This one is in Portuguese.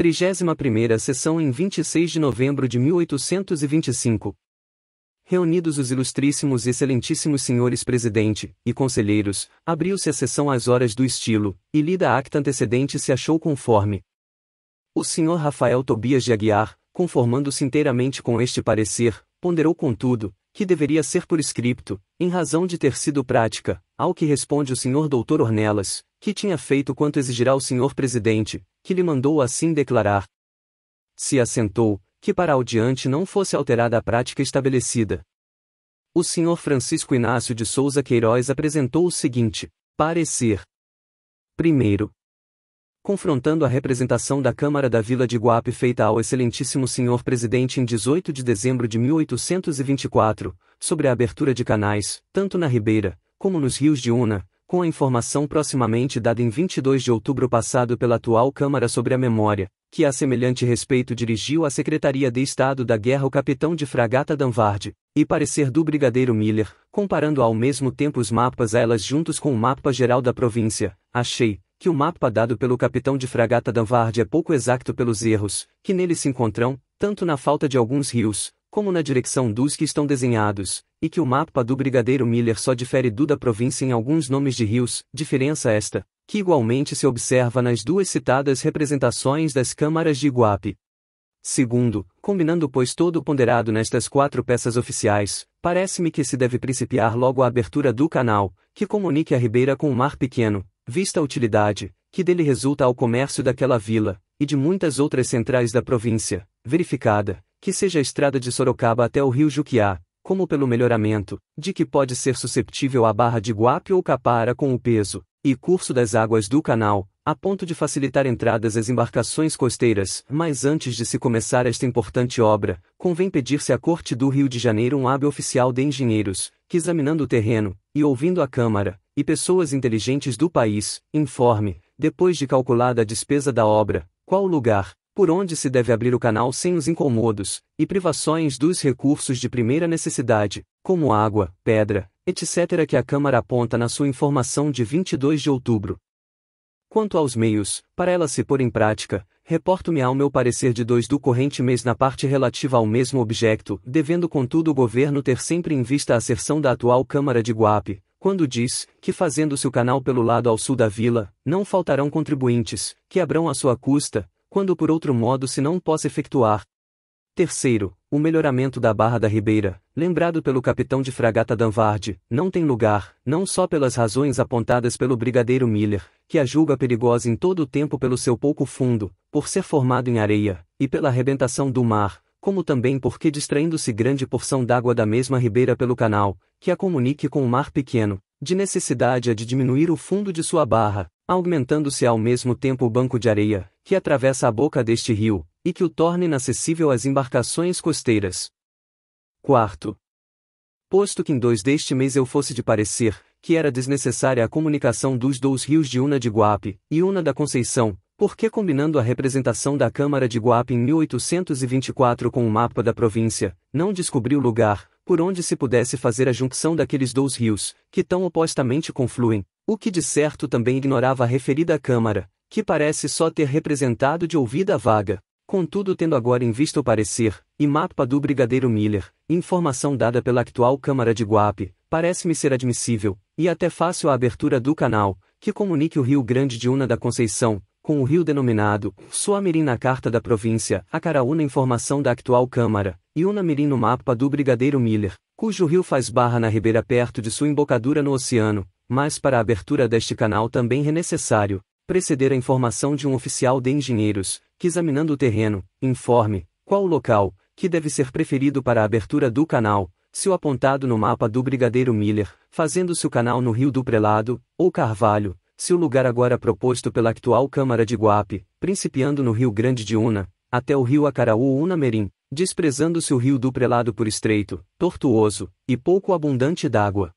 31ª Sessão em 26 de novembro de 1825. Reunidos os ilustríssimos e excelentíssimos senhores presidente e conselheiros, abriu-se a sessão às horas do estilo, e lida a acta antecedente se achou conforme. O senhor Rafael Tobias de Aguiar, conformando-se inteiramente com este parecer, ponderou contudo, que deveria ser por escrito, em razão de ter sido prática, ao que responde o senhor doutor Ornelas, que tinha feito quanto exigirá o senhor presidente, que lhe mandou assim declarar. Se assentou, que para ao não fosse alterada a prática estabelecida. O senhor Francisco Inácio de Souza Queiroz apresentou o seguinte: parecer. Primeiro, confrontando a representação da Câmara da Vila de Guape feita ao excelentíssimo senhor presidente em 18 de dezembro de 1824, sobre a abertura de canais, tanto na Ribeira, como nos rios de Una, com a informação proximamente dada em 22 de outubro passado pela atual Câmara sobre a memória, que a semelhante respeito dirigiu à Secretaria de Estado da Guerra o capitão de fragata Danvard, e parecer do brigadeiro Miller, comparando ao mesmo tempo os mapas a elas juntos com o mapa geral da província, achei que o mapa dado pelo capitão de fragata Danvard é pouco exato pelos erros que nele se encontram, tanto na falta de alguns rios, como na direção dos que estão desenhados, e que o mapa do Brigadeiro Miller só difere do da província em alguns nomes de rios, diferença esta, que igualmente se observa nas duas citadas representações das câmaras de Iguape. Segundo, combinando pois todo o ponderado nestas quatro peças oficiais, parece-me que se deve principiar logo a abertura do canal, que comunique a Ribeira com o Mar Pequeno, vista a utilidade, que dele resulta ao comércio daquela vila, e de muitas outras centrais da província, verificada, que seja a estrada de Sorocaba até o rio Juquiá, como pelo melhoramento, de que pode ser susceptível a barra de Guape ou Capara com o peso e curso das águas do canal, a ponto de facilitar entradas às embarcações costeiras, mas antes de se começar esta importante obra, convém pedir-se à Corte do Rio de Janeiro um hábil oficial de engenheiros, que examinando o terreno, e ouvindo a Câmara, e pessoas inteligentes do país, informe, depois de calculada a despesa da obra, qual o lugar, por onde se deve abrir o canal sem os incomodos e privações dos recursos de primeira necessidade, como água, pedra, etc., que a Câmara aponta na sua informação de 22 de outubro. Quanto aos meios, para ela se pôr em prática, reporto-me ao meu parecer de 2 do corrente mês na parte relativa ao mesmo objeto, devendo contudo o governo ter sempre em vista a acerção da atual Câmara de Guape, quando diz que fazendo-se o canal pelo lado ao sul da vila, não faltarão contribuintes, que abrão à sua custa, quando por outro modo se não possa efetuar. Terceiro, o melhoramento da Barra da Ribeira, lembrado pelo capitão de fragata Danvard, não tem lugar, não só pelas razões apontadas pelo brigadeiro Miller, que a julga perigosa em todo o tempo pelo seu pouco fundo, por ser formado em areia, e pela arrebentação do mar, como também porque distraindo-se grande porção d'água da mesma ribeira pelo canal, que a comunique com o mar pequeno, de necessidade é de diminuir o fundo de sua barra, aumentando-se ao mesmo tempo o banco de areia, que atravessa a boca deste rio, e que o torna inacessível às embarcações costeiras. Quarto. Posto que em dois deste mês eu fosse de parecer, que era desnecessária a comunicação dos dois rios de Una de Guape e Una da Conceição, porque combinando a representação da Câmara de Guape em 1824 com o mapa da província, não descobri o lugar, por onde se pudesse fazer a junção daqueles dois rios, que tão opostamente confluem, o que de certo também ignorava a referida Câmara, que parece só ter representado de ouvida a vaga, contudo tendo agora em vista o parecer, e mapa do Brigadeiro Miller, informação dada pela atual Câmara de Guape, parece-me ser admissível, e até fácil a abertura do canal, que comunique o Rio Grande de Una da Conceição, com o rio denominado Suamirim na Carta da Província, Acaraú na informação da actual Câmara, e Unamirim no mapa do Brigadeiro Miller, cujo rio faz barra na ribeira perto de sua embocadura no oceano, mas para a abertura deste canal também é necessário preceder a informação de um oficial de engenheiros, que examinando o terreno, informe qual o local que deve ser preferido para a abertura do canal, se o apontado no mapa do Brigadeiro Miller, fazendo-se o canal no Rio do Prelado, ou Carvalho, se o lugar agora proposto pela atual Câmara de Guape, principiando no Rio Grande de Una, até o rio Acaraú Unamerim, desprezando-se o rio do Prelado por estreito, tortuoso e pouco abundante d'água.